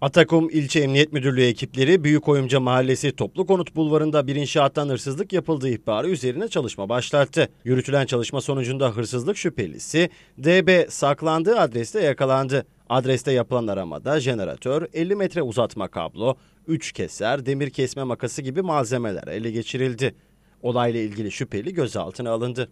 Atakum İlçe Emniyet Müdürlüğü ekipleri Büyükoyunca Mahallesi Toplu Konut Bulvarı'nda bir inşaattan hırsızlık yapıldığı ihbarı üzerine çalışma başlattı. Yürütülen çalışma sonucunda hırsızlık şüphelisi DB saklandığı adreste yakalandı. Adreste yapılan aramada jeneratör, 50 metre uzatma kablo, 3 keser, demir kesme makası gibi malzemeler ele geçirildi. Olayla ilgili şüpheli gözaltına alındı.